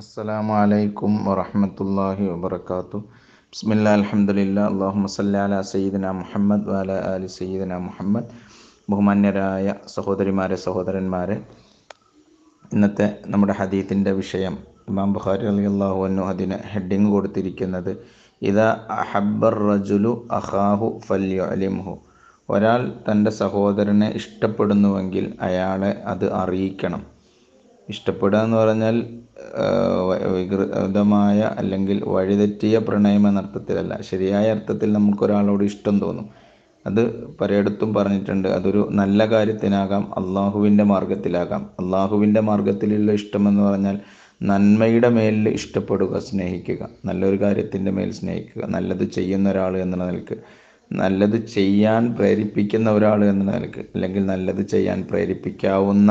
അസ്സലാമു അലൈക്കും വറഹമത്തല്ലാഹി വബർക്കാത്തു ബിസ്മില്ലാ അലഹമുല്ല അള്ളാഹു മസല്ല അല സയ്യിദന മുഹമ്മദ് വാല അലി സയ്യിദന മുഹമ്മദ് ബഹുമാന്യരായ സഹോദരിമാരെ സഹോദരന്മാരെ ഇന്നത്തെ നമ്മുടെ ഹദീത്തിൻ്റെ വിഷയം ഇമാം ബുഖാരി അലി അള്ളാഹു അന്നു അതിന് ഹെഡിങ് കൊടുത്തിരിക്കുന്നത് ഇതാ അഹബർ റജുലു അഹാഹു ഫല്യുഅലിംഹു ഒരാൾ തൻ്റെ സഹോദരനെ ഇഷ്ടപ്പെടുന്നുവെങ്കിൽ അയാളെ അത് അറിയിക്കണം ഇഷ്ടപ്പെടുക എന്ന് പറഞ്ഞാൽ വികൃതമായ അല്ലെങ്കിൽ വഴിതെറ്റിയ പ്രണയം എന്ന അർത്ഥത്തിലല്ല ശരിയായ അർത്ഥത്തിൽ നമുക്കൊരാളോട് ഇഷ്ടം തോന്നും അത് പലയിടത്തും പറഞ്ഞിട്ടുണ്ട് അതൊരു നല്ല കാര്യത്തിനാകാം അള്ളാഹുവിൻ്റെ മാർഗത്തിലാകാം അള്ളാഹുവിൻ്റെ മാർഗത്തിലുള്ള ഇഷ്ടമെന്ന് പറഞ്ഞാൽ നന്മയുടെ മേലിൽ ഇഷ്ടപ്പെടുക സ്നേഹിക്കുക നല്ലൊരു കാര്യത്തിൻ്റെ മേൽ സ്നേഹിക്കുക നല്ലത് ചെയ്യുന്ന ഒരാൾ എന്ന നിലക്ക് നല്ലത് ചെയ്യാൻ പ്രേരിപ്പിക്കുന്ന ഒരാൾ എന്ന നിലക്ക് അല്ലെങ്കിൽ നല്ലത് ചെയ്യാൻ പ്രേരിപ്പിക്കാവുന്ന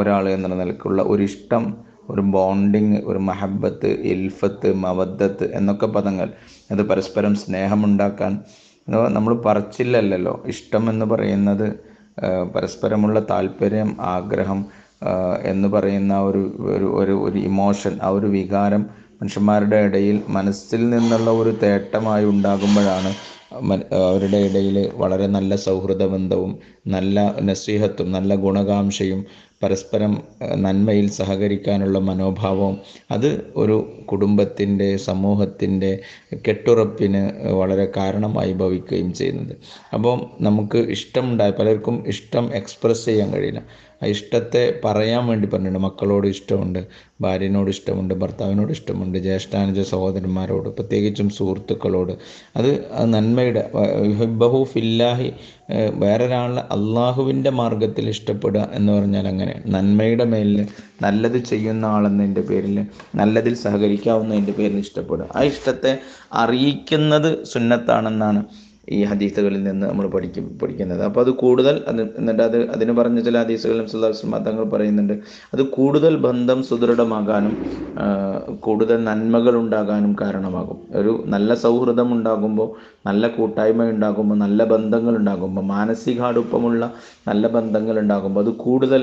ഒരാൾ എന്ന നിലക്കുള്ള ഒരു ഇഷ്ടം ഒരു ബോണ്ടിങ് ഒരു മഹബത്ത് ഇൽഫത്ത് മവദ്ദത്ത് എന്നൊക്കെ പദങ്ങൾ അത് പരസ്പരം സ്നേഹമുണ്ടാക്കാൻ നമ്മൾ പറച്ചില്ലല്ലോ ഇഷ്ടം എന്ന് പറയുന്നത് പരസ്പരമുള്ള താല്പര്യം ആഗ്രഹം എന്ന് പറയുന്ന ഒരു ഒരു ഒരു ഒരു ഇമോഷൻ ആ ഒരു വികാരം മനുഷ്യന്മാരുടെ ഇടയിൽ മനസ്സിൽ നിന്നുള്ള ഒരു തേട്ടമായി ഉണ്ടാകുമ്പോഴാണ് അവരുടെ ഇടയിൽ വളരെ നല്ല സൗഹൃദ ബന്ധവും നല്ല നസീഹത്തും നല്ല ഗുണകാംക്ഷയും പരസ്പരം നന്മയിൽ സഹകരിക്കാനുള്ള മനോഭാവം അത് ഒരു കുടുംബത്തിൻ്റെ സമൂഹത്തിൻ്റെ കെട്ടുറപ്പിന് വളരെ കാരണമായി ഭവിക്കുകയും ചെയ്യുന്നത് അപ്പോൾ നമുക്ക് ഉണ്ടായ പലർക്കും ഇഷ്ടം എക്സ്പ്രസ് ചെയ്യാൻ കഴിയില്ല ആ ഇഷ്ടത്തെ പറയാൻ വേണ്ടി പറഞ്ഞിട്ടുണ്ട് മക്കളോട് ഇഷ്ടമുണ്ട് ഭാര്യനോട് ഇഷ്ടമുണ്ട് ഭർത്താവിനോട് ഇഷ്ടമുണ്ട് ജ്യേഷ്ഠാനുജ സഹോദരന്മാരോട് പ്രത്യേകിച്ചും സുഹൃത്തുക്കളോട് അത് നന്മയുടെ ഹിബഹു ഫില്ലാഹി വേറൊരാളെ അള്ളാഹുവിൻ്റെ മാർഗത്തിൽ ഇഷ്ടപ്പെടുക എന്ന് പറഞ്ഞാൽ അങ്ങനെ നന്മയുടെ മേലിൽ നല്ലത് ചെയ്യുന്ന ആളെന്നതിൻ്റെ പേരിൽ നല്ലതിൽ സഹകരിക്കാവുന്നതിൻ്റെ പേരിൽ ഇഷ്ടപ്പെടുക ആ ഇഷ്ടത്തെ അറിയിക്കുന്നത് സുന്നത്താണെന്നാണ് ഈ ഹദീസുകളിൽ നിന്ന് നമ്മൾ പഠിക്കും പഠിക്കുന്നത് അപ്പോൾ അത് കൂടുതൽ അത് എന്നിട്ട് അത് അതിന് പറഞ്ഞ ചില ഹദീസുകളും സുല്ലാസ്ലം പറയുന്നുണ്ട് അത് കൂടുതൽ ബന്ധം സുദൃഢമാകാനും കൂടുതൽ നന്മകൾ ഉണ്ടാകാനും കാരണമാകും ഒരു നല്ല സൗഹൃദം ഉണ്ടാകുമ്പോൾ നല്ല കൂട്ടായ്മ ഉണ്ടാകുമ്പോൾ നല്ല ബന്ധങ്ങൾ ഉണ്ടാകുമ്പോൾ മാനസികാടുപ്പമുള്ള നല്ല ബന്ധങ്ങൾ ഉണ്ടാകുമ്പോൾ അത് കൂടുതൽ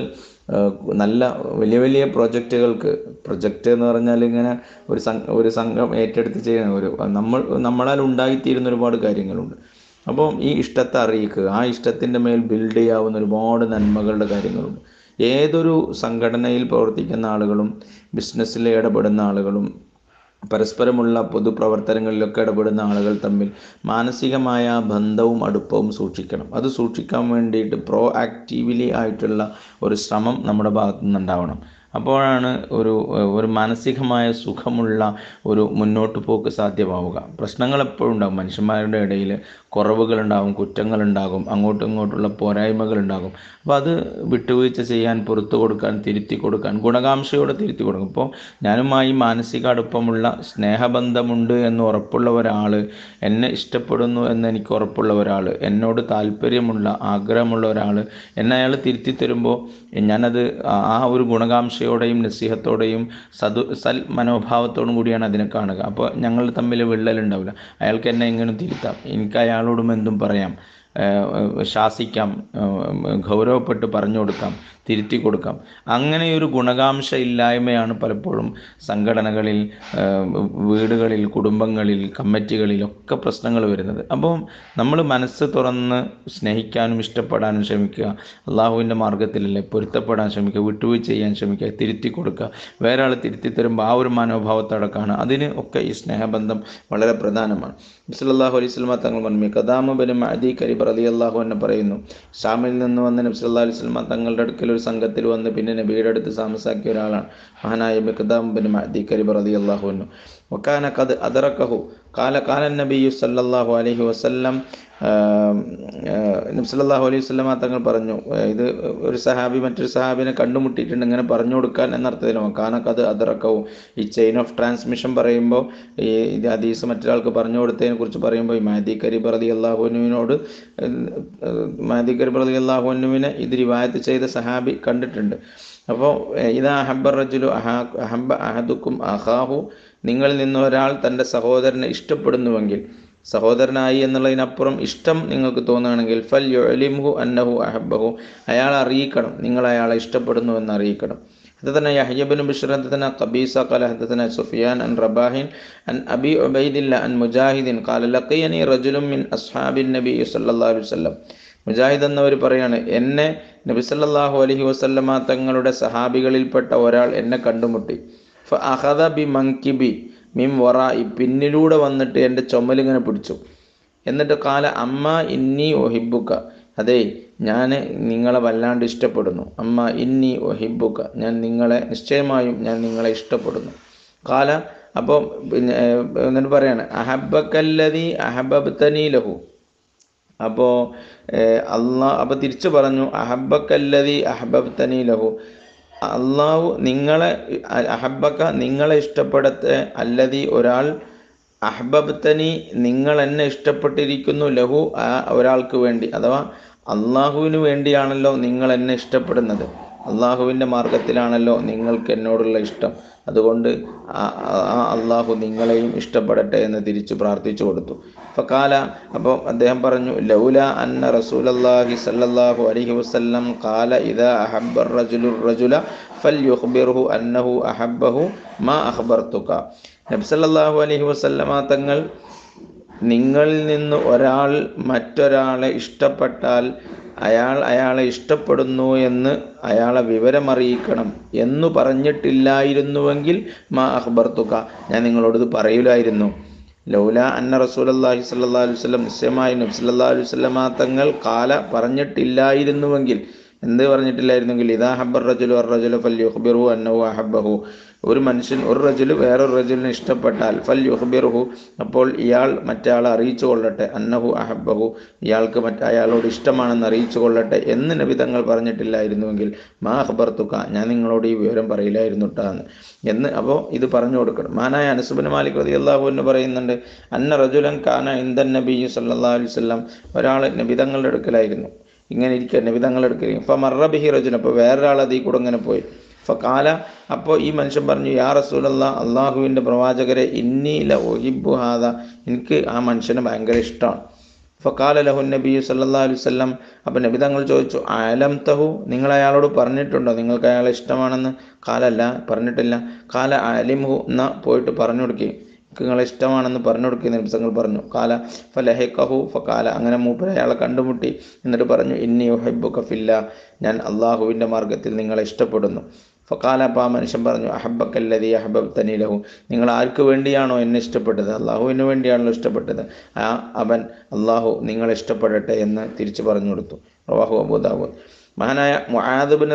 നല്ല വലിയ വലിയ പ്രോജക്റ്റുകൾക്ക് പ്രൊജക്റ്റ് എന്ന് പറഞ്ഞാൽ ഇങ്ങനെ ഒരു സംഘം ഒരു സംഘം ഏറ്റെടുത്ത് ചെയ്യുന്ന ഒരു നമ്മൾ നമ്മളാൽ ഉണ്ടായിത്തീരുന്ന ഒരുപാട് കാര്യങ്ങളുണ്ട് അപ്പോൾ ഈ ഇഷ്ടത്തെ അറിയിക്കുക ആ ഇഷ്ടത്തിൻ്റെ മേൽ ബിൽഡ് ചെയ്യാവുന്ന ഒരുപാട് നന്മകളുടെ കാര്യങ്ങളുണ്ട് ഏതൊരു സംഘടനയിൽ പ്രവർത്തിക്കുന്ന ആളുകളും ബിസിനസ്സിൽ ഇടപെടുന്ന ആളുകളും പരസ്പരമുള്ള പൊതുപ്രവർത്തനങ്ങളിലൊക്കെ ഇടപെടുന്ന ആളുകൾ തമ്മിൽ മാനസികമായ ബന്ധവും അടുപ്പവും സൂക്ഷിക്കണം അത് സൂക്ഷിക്കാൻ വേണ്ടിയിട്ട് പ്രോ ആക്റ്റീവ്ലി ആയിട്ടുള്ള ഒരു ശ്രമം നമ്മുടെ ഭാഗത്തു നിന്നുണ്ടാവണം അപ്പോഴാണ് ഒരു ഒരു മാനസികമായ സുഖമുള്ള ഒരു മുന്നോട്ട് പോക്ക് സാധ്യമാവുക പ്രശ്നങ്ങൾ എപ്പോഴും ഉണ്ടാകും മനുഷ്യന്മാരുടെ ഇടയിൽ കുറവുകളുണ്ടാകും കുറ്റങ്ങളുണ്ടാകും അങ്ങോട്ടും ഇങ്ങോട്ടുള്ള പോരായ്മകളുണ്ടാകും അപ്പോൾ അത് വിട്ടുവീഴ്ച ചെയ്യാൻ പുറത്തു കൊടുക്കാൻ തിരുത്തി കൊടുക്കാൻ ഗുണകാംക്ഷയോടെ തിരുത്തി കൊടുക്കും ഇപ്പോൾ ഞാനുമായി മാനസിക അടുപ്പമുള്ള സ്നേഹബന്ധമുണ്ട് എന്ന് ഉറപ്പുള്ള ഒരാൾ എന്നെ ഇഷ്ടപ്പെടുന്നു എന്ന് എനിക്ക് ഉറപ്പുള്ള ഒരാൾ എന്നോട് താല്പര്യമുള്ള ആഗ്രഹമുള്ള ഒരാൾ എന്നെ അയാൾ തിരുത്തി തരുമ്പോൾ ഞാനത് ആ ഒരു ഗുണകാംക്ഷ ആകാംക്ഷയോടെയും നിസ്സിഹത്തോടെയും സതു സൽ മനോഭാവത്തോടും കൂടിയാണ് അതിനെ കാണുക അപ്പോൾ ഞങ്ങൾ തമ്മിൽ വിള്ളലുണ്ടാവില്ല അയാൾക്ക് എന്നെ എങ്ങനെ തിരുത്താം എനിക്ക് അയാളോടും എന്തും പറയാം ശാസിക്കാം ഗൗരവപ്പെട്ട് പറഞ്ഞു കൊടുക്കാം തിരുത്തി കൊടുക്കാം അങ്ങനെ ഒരു ഗുണകാംക്ഷ ഇല്ലായ്മയാണ് പലപ്പോഴും സംഘടനകളിൽ വീടുകളിൽ കുടുംബങ്ങളിൽ കമ്മിറ്റികളിൽ ഒക്കെ പ്രശ്നങ്ങൾ വരുന്നത് അപ്പം നമ്മൾ മനസ്സ് തുറന്ന് സ്നേഹിക്കാനും ഇഷ്ടപ്പെടാനും ശ്രമിക്കുക അള്ളാഹുവിൻ്റെ മാർഗത്തിലല്ലേ പൊരുത്തപ്പെടാൻ ശ്രമിക്കുക വിട്ടുവീഴ്ച ചെയ്യാൻ ശ്രമിക്കുക തിരുത്തി കൊടുക്കുക വേറെ ആൾ തിരുത്തി തരുമ്പോൾ ആ ഒരു മനോഭാവത്തടക്കാണ് അതിന് ഒക്കെ ഈ സ്നേഹബന്ധം വളരെ പ്രധാനമാണ് ബിസ്ലാഹു അലൈഹി സ്വലമ തങ്ങൾ പറഞ്ഞു കദാമബനും അതി കരിബ ഷുഹൈബ് റലി അള്ളാഹു എന്നെ പറയുന്നു ഷാമിൽ നിന്ന് വന്ന നബ്സ് അല്ലാ അലൈഹി സ്വലമ തങ്ങളുടെ അടുക്കൽ ഒരു സംഘത്തിൽ വന്ന് പിന്നെ നബിയുടെ അടുത്ത് താമസാക്കിയ ഒരാളാണ് മഹാനായ ബിഖ്താം ബിൻ മഹദി കരീബ് റലി അള്ളാഹു എന്നു വക്കാന അതറക്കഹു കാല കാലൻ നബിയു സല്ലാഹു അലഹി വസ്ല്ലം നബ്സല്ലാഹു അലൈഹി വസ്ലമ തങ്ങൾ പറഞ്ഞു ഇത് ഒരു സഹാബി മറ്റൊരു സഹാബിനെ കണ്ടുമുട്ടിയിട്ടുണ്ട് ഇങ്ങനെ പറഞ്ഞു കൊടുക്കാൻ എന്നർത്ഥത്തിലും കാനക്കത് അതറക്കവും ഈ ചെയിൻ ഓഫ് ട്രാൻസ്മിഷൻ പറയുമ്പോൾ ഈ ഹദീസ് മറ്റൊരാൾക്ക് പറഞ്ഞു കൊടുത്തതിനെ കുറിച്ച് പറയുമ്പോൾ ഈ മാദി കരീബ് റലി അള്ളാഹുനുവിനോട് മാദി കരീബ് റലി അള്ളാഹുനുവിനെ ഇത് റിവായത്ത് ചെയ്ത സഹാബി കണ്ടിട്ടുണ്ട് അപ്പോൾ ഇതാ അഹബ്ബർ റജുലു അഹബ അഹദുക്കും അഹാഹു നിങ്ങളിൽ നിന്ന് ഒരാൾ തൻ്റെ സഹോദരനെ ഇഷ്ടപ്പെടുന്നുവെങ്കിൽ സഹോദരനായി എന്നുള്ളതിനപ്പുറം ഇഷ്ടം നിങ്ങൾക്ക് തോന്നുകയാണെങ്കിൽ ഫൽ യുഅലിംഹു അന്നഹു അഹബഹു അയാൾ അറിയിക്കണം നിങ്ങൾ അയാളെ ഇഷ്ടപ്പെടുന്നു എന്ന് അറിയിക്കണം حدثنا يحيى بن بشر حدثنا قبيصة സുഫിയാൻ അൻ റബാഹിൻ അൻ അബി ഉബൈദില്ല അൻ عبيد الله عن مجاهد മിൻ അസ്ഹാബിൻ നബി സല്ലല്ലാഹു അലൈഹി വസല്ലം മുജാഹിദ് എന്നവർ പറയാണ് എന്നെ നബി സല്ലല്ലാഹു അലൈഹി വസല്ലമ തങ്ങളുടെ സഹാബികളിൽപ്പെട്ട ഒരാൾ എന്നെ കണ്ടുമുട്ടി ബി മങ്കിബി മിം വറായി പിന്നിലൂടെ വന്നിട്ട് എൻ്റെ ചുമലിങ്ങനെ പിടിച്ചു എന്നിട്ട് കാല അമ്മ ഇന്നി ഒഹിബുക്ക അതെ ഞാൻ നിങ്ങളെ വല്ലാണ്ട് ഇഷ്ടപ്പെടുന്നു അമ്മ ഇന്നി ഒഹിബുക്ക ഞാൻ നിങ്ങളെ നിശ്ചയമായും ഞാൻ നിങ്ങളെ ഇഷ്ടപ്പെടുന്നു കാല അപ്പോൾ പിന്നെ എന്നിട്ട് പറയാണ് അഹബക്കല്ലതി അഹബബ്തനി ലഹു അപ്പോൾ അള്ളാ അപ്പോൾ തിരിച്ചു പറഞ്ഞു അഹബക്കല്ലതി അഹബബ്തനി ലഹു അള്ളാഹു നിങ്ങളെ അഹബക്ക നിങ്ങളെ ഇഷ്ടപ്പെടുത്ത അല്ലതി ഒരാൾ അഹബബ്തനി നിങ്ങൾ എന്നെ ഇഷ്ടപ്പെട്ടിരിക്കുന്നു ലഹു ഒരാൾക്ക് വേണ്ടി അഥവാ അള്ളാഹുവിന് വേണ്ടിയാണല്ലോ നിങ്ങൾ എന്നെ ഇഷ്ടപ്പെടുന്നത് അള്ളാഹുവിൻ്റെ മാർഗത്തിലാണല്ലോ നിങ്ങൾക്ക് എന്നോടുള്ള ഇഷ്ടം അതുകൊണ്ട് ആ അള്ളാഹു നിങ്ങളെയും ഇഷ്ടപ്പെടട്ടെ എന്ന് തിരിച്ചു പ്രാർത്ഥിച്ചു കൊടുത്തു കാല അപ്പോൾ അദ്ദേഹം പറഞ്ഞു ലൗല അന്ന റസൂൽ അള്ളാഹി സല്ലാഹു അലഹി വസ്ലം കാല ഇത അഹബർ റജുലു റജുല ഫൽ യുഹ്ബിർഹു അന്നഹു അഹബ്ബഹു മാ അഹ്ബർത്തുക നബ്സല്ലാഹു അലഹി വസ്ലമ തങ്ങൾ നിങ്ങളിൽ നിന്ന് ഒരാൾ മറ്റൊരാളെ ഇഷ്ടപ്പെട്ടാൽ അയാൾ അയാളെ ഇഷ്ടപ്പെടുന്നു എന്ന് അയാളെ വിവരമറിയിക്കണം എന്നു പറഞ്ഞിട്ടില്ലായിരുന്നുവെങ്കിൽ മാ അഹ്ബർത്തുക ഞാൻ നിങ്ങളോടത് പറയില്ലായിരുന്നു ലൗല അന്ന റസൂലല്ലാഹി സല്ലാ അലുവല്ലം നിശ്ചയമായി നബ്സല്ലാ വല്ലമാ തങ്ങൾ കാല പറഞ്ഞിട്ടില്ലായിരുന്നുവെങ്കിൽ എന്ത് പറഞ്ഞിട്ടില്ലായിരുന്നെങ്കിൽ ഇതാ ഹബ്ബർ റജുലു അർ റജുലു ഫല്യുഹ്ബിറു അന്നഹു അഹബ്ബഹു ഒരു മനുഷ്യൻ ഒരു റജുൽ വേറൊരു റജുലിനെ ഇഷ്ടപ്പെട്ടാൽ ഫൽ യുഹബിർഹു അപ്പോൾ ഇയാൾ മറ്റയാളെ അറിയിച്ചു കൊള്ളട്ടെ അന്നഹു അഹബഹു ഇയാൾക്ക് മറ്റയാളോട് അയാളോട് ഇഷ്ടമാണെന്ന് അറിയിച്ചു കൊള്ളട്ടെ എന്ന് നബി തങ്ങൾ പറഞ്ഞിട്ടില്ലായിരുന്നുവെങ്കിൽ മാ അഹബർത്തുക്ക ഞാൻ നിങ്ങളോട് ഈ വിവരം പറയില്ലായിരുന്നു എന്ന് എന്ന് അപ്പോൾ ഇത് പറഞ്ഞു കൊടുക്കണം മാനായ അനുസുബിൻ മാലിക് റതി അള്ളാഹു എന്ന് പറയുന്നുണ്ട് അന്ന റജുലൻ കാന ഇന്ദൻ നബി സല്ലാ അലിസ്ലാം ഒരാൾ നബി തങ്ങളുടെ അടുക്കലായിരുന്നു ഇങ്ങനെ ഇരിക്കുക നബി തങ്ങളുടെ ഇപ്പം മറബിഹി റജുൻ അപ്പോൾ വേറൊരാൾ അതീ കൂടെ ഇങ്ങനെ പോയി ഫക്കാല അപ്പോൾ ഈ മനുഷ്യൻ പറഞ്ഞു യാ റസൂലല്ല അള്ളാഹുവിൻ്റെ പ്രവാചകരെ ഇന്നീല ഒഹിബു ഹാദ എനിക്ക് ആ മനുഷ്യനെ ഭയങ്കര ഇഷ്ടമാണ് ഫക്കാല ലഹു നബി സല്ലാ അലുസല്ലം അപ്പം നബി തങ്ങൾ ചോദിച്ചു അലം തഹു നിങ്ങൾ അയാളോട് പറഞ്ഞിട്ടുണ്ടോ നിങ്ങൾക്ക് അയാളെ ഇഷ്ടമാണെന്ന് കാലല്ല പറഞ്ഞിട്ടില്ല കാല അലിംഹു എന്ന പോയിട്ട് പറഞ്ഞു കൊടുക്കുകയും നിങ്ങളെ ഇഷ്ടമാണെന്ന് പറഞ്ഞു നബി തങ്ങൾ പറഞ്ഞു കാല ലഹെ കഹു ഫകാല അങ്ങനെ മൂപ്പര അയാളെ കണ്ടുമുട്ടി എന്നിട്ട് പറഞ്ഞു ഇന്നി യുഹബു കഫില്ല ഞാൻ അള്ളാഹുവിൻ്റെ മാർഗത്തിൽ നിങ്ങളെ ഇഷ്ടപ്പെടുന്നു ഫക്കാല അപ്പം ആ മനുഷ്യൻ പറഞ്ഞു അഹബക്കല്ലതി അഹബബ് തനി ലഹു നിങ്ങൾ ആർക്ക് വേണ്ടിയാണോ എന്നെ ഇഷ്ടപ്പെട്ടത് അള്ളാഹുവിന് വേണ്ടിയാണല്ലോ ഇഷ്ടപ്പെട്ടത് ആ അവൻ അള്ളാഹു നിങ്ങളെ ഇഷ്ടപ്പെടട്ടെ എന്ന് തിരിച്ചു പറഞ്ഞു കൊടുത്തു റവാഹു അബൂദാബൂദ് മഹാനായ മുഹാദബിൻ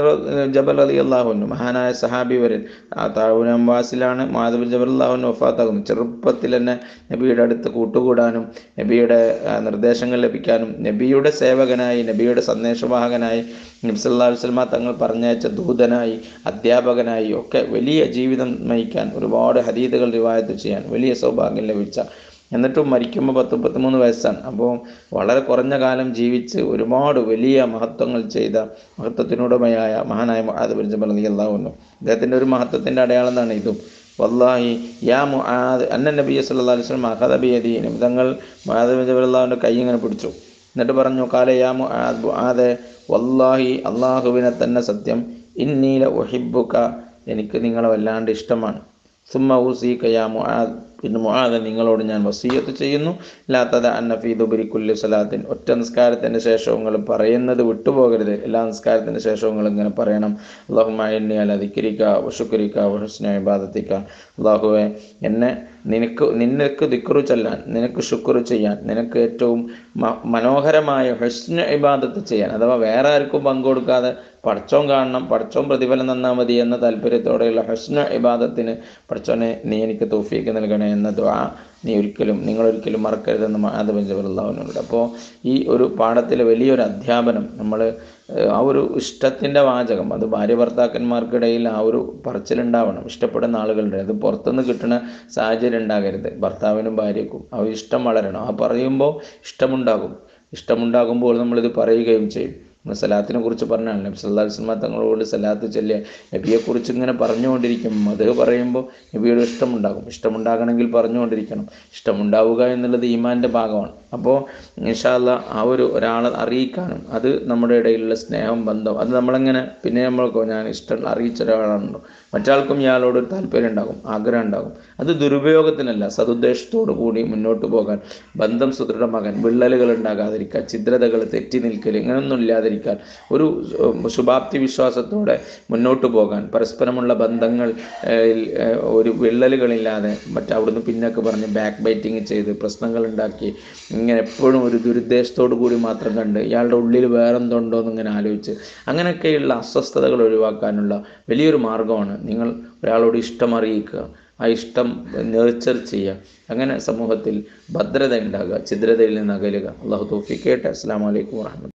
ജബൽ അലി അള്ളാഹുനു മഹാനായ സഹാബി വരൻ ആ താഴൂന മുഹാദബിൻ ജബൽ അള്ളാഹുൻ വഫാത്താകുന്നു ചെറുപ്പത്തിൽ തന്നെ നബിയുടെ അടുത്ത് കൂട്ടുകൂടാനും നബിയുടെ നിർദ്ദേശങ്ങൾ ലഭിക്കാനും നബിയുടെ സേവകനായി നബിയുടെ സന്ദേശവാഹകനായി നബ്സല്ലാ വസ്ലമ തങ്ങൾ പറഞ്ഞയച്ച ദൂതനായി അധ്യാപകനായി ഒക്കെ വലിയ ജീവിതം നയിക്കാൻ ഒരുപാട് ഹരീതകൾ റിവായത്ത് ചെയ്യാൻ വലിയ സൗഭാഗ്യം ലഭിച്ച എന്നിട്ടും മരിക്കുമ്പോൾ പത്ത് മുപ്പത്തിമൂന്ന് വയസ്സാണ് അപ്പോൾ വളരെ കുറഞ്ഞ കാലം ജീവിച്ച് ഒരുപാട് വലിയ മഹത്വങ്ങൾ ചെയ്ത മഹത്വത്തിനുടമയായ മഹാനായ മുഹാദ് ബിൻ ജബൽ അലി അള്ളാഹുന്നു അദ്ദേഹത്തിൻ്റെ ഒരു മഹത്വത്തിൻ്റെ അടയാളം എന്നാണ് ഇതും വല്ലാഹി യാ മുഹാദ് അന്ന നബി സല്ലാ അലൈഹി സ്വലം അഹദ ബിയദീനും തങ്ങൾ മഹാദ് ബിൻ ജബൽ അള്ളാഹുവിൻ്റെ കൈ ഇങ്ങനെ പിടിച്ചു എന്നിട്ട് പറഞ്ഞു കാല യാ മുഹാദ് മുഹാദ് വല്ലാഹി അള്ളാഹുവിനെ തന്നെ സത്യം ഇന്നീല ഒഹിബുക്ക എനിക്ക് നിങ്ങളെ വല്ലാണ്ട് ഇഷ്ടമാണ് സുമ്മ ഊസീക്ക യാ മുഹാദ് പിന്നെ മുഹാദ നിങ്ങളോട് ഞാൻ വസീയത്ത് ചെയ്യുന്നു ലാത്തത അന്നഫീദുബരിക്കുല്ലി സലാത്തിൻ ഒറ്റ നിസ്കാരത്തിന് ശേഷം നിങ്ങൾ പറയുന്നത് വിട്ടുപോകരുത് എല്ലാ നിസ്കാരത്തിന് ശേഷവും നിങ്ങൾ ഇങ്ങനെ പറയണം അള്ളാഹുമായെന്നെ അല്ല ധിക്കരിക്ക വഷുക്കരിക്ക വഹുസ്ന ഇബാദത്തിക്ക അള്ളാഹുവെ എന്നെ നിനക്ക് നിനക്ക് ദിക്റു ചൊല്ലാൻ നിനക്ക് ശുക്ർ ചെയ്യാൻ നിനക്ക് ഏറ്റവും മനോഹരമായ ഹസ്ന ഇബാദത്ത് ചെയ്യാൻ അഥവാ വേറെ ആർക്കും പങ്കുകൊടുക്കാതെ പഠിച്ചോൻ കാണണം പഠിച്ചോം പ്രതിഫലം തന്നാൽ മതി എന്ന താല്പര്യത്തോടെയുള്ള ഹസ്ന ഇബാദത്തിന് പഠിച്ചോനെ നീ എനിക്ക് തോഫിക്ക് നൽകണേ എന്ന ദ്വാ നീ ഒരിക്കലും നിങ്ങളൊരിക്കലും മറക്കരുതെന്ന് മാതാ ജബറുല്ലാവിനോട് അപ്പോൾ ഈ ഒരു പാഠത്തിലെ വലിയൊരു അധ്യാപനം നമ്മൾ ആ ഒരു ഇഷ്ടത്തിൻ്റെ വാചകം അത് ഭാര്യ ഭർത്താക്കന്മാർക്കിടയിൽ ആ ഒരു പറച്ചിലുണ്ടാവണം ഇഷ്ടപ്പെടുന്ന ആളുകളുടെ അത് പുറത്തുനിന്ന് കിട്ടുന്ന സാഹചര്യം ഉണ്ടാകരുത് ഭർത്താവിനും ഭാര്യക്കും ആ ഇഷ്ടം വളരണം ആ പറയുമ്പോൾ ഇഷ്ടമുണ്ടാകും ഇഷ്ടമുണ്ടാകുമ്പോൾ നമ്മളിത് പറയുകയും ചെയ്യും നമ്മൾ സലാത്തിനെ കുറിച്ച് പറഞ്ഞാൽ നബി സല്ലാസ്മ തങ്ങളോട് സലാത്ത് ചൊല്ലിയ നബിയെക്കുറിച്ച് ഇങ്ങനെ പറഞ്ഞുകൊണ്ടിരിക്കും അത് പറയുമ്പോൾ നബിയുടെ ഇഷ്ടമുണ്ടാകും ഇഷ്ടമുണ്ടാകണമെങ്കിൽ പറഞ്ഞുകൊണ്ടിരിക്കണം ഇഷ്ടമുണ്ടാവുക എന്നുള്ളത് ഈമാൻ്റെ ഭാഗമാണ് അപ്പോൾ നിഷാല്ല ആ ഒരു ഒരാളെ അറിയിക്കാനും അത് നമ്മുടെ ഇടയിലുള്ള സ്നേഹം ബന്ധം അത് നമ്മളെങ്ങനെ പിന്നെ നമ്മൾക്കോ ഞാൻ ഇഷ്ടം അറിയിച്ച ഒരാളാണല്ലോ മറ്റാൾക്കും ഇയാളോട് ഒരു താല്പര്യം ഉണ്ടാകും ആഗ്രഹം ഉണ്ടാകും അത് ദുരുപയോഗത്തിനല്ല സതുദ്ദേശത്തോടു കൂടി മുന്നോട്ട് പോകാൻ ബന്ധം സുദൃഢമാകാൻ വിള്ളലുകൾ ഉണ്ടാകാതിരിക്കാൻ ചിദ്രതകൾ തെറ്റി നിൽക്കൽ ഇങ്ങനൊന്നും ഇല്ലാതിരിക്കാൻ ഒരു ശുഭാപ്തി വിശ്വാസത്തോടെ മുന്നോട്ട് പോകാൻ പരസ്പരമുള്ള ബന്ധങ്ങൾ ഒരു വിള്ളലുകളില്ലാതെ മറ്റവിടുന്ന് പിന്നൊക്കെ പറഞ്ഞ് ബാക്ക് ബൈറ്റിങ് ചെയ്ത് പ്രശ്നങ്ങൾ ഉണ്ടാക്കി ഇങ്ങനെ എപ്പോഴും ഒരു ദുരുദ്ദേശത്തോടു കൂടി മാത്രം കണ്ട് ഇയാളുടെ ഉള്ളിൽ വേറെന്തുണ്ടോ എന്ന് ഇങ്ങനെ ആലോചിച്ച് അങ്ങനെയൊക്കെയുള്ള അസ്വസ്ഥതകൾ ഒഴിവാക്കാനുള്ള വലിയൊരു മാർഗമാണ് നിങ്ങൾ ഒരാളോട് ഇഷ്ടം അറിയിക്കുക ആ ഇഷ്ടം നേർച്ചർ ചെയ്യുക അങ്ങനെ സമൂഹത്തിൽ ഭദ്രത ഉണ്ടാകുക ഛിദ്രതയിൽ നിന്ന് അകലുക അള്ളാഹു തോഫിക്കേട്ട് അസ്സാം വലൈക്കും വാഹമത്ത്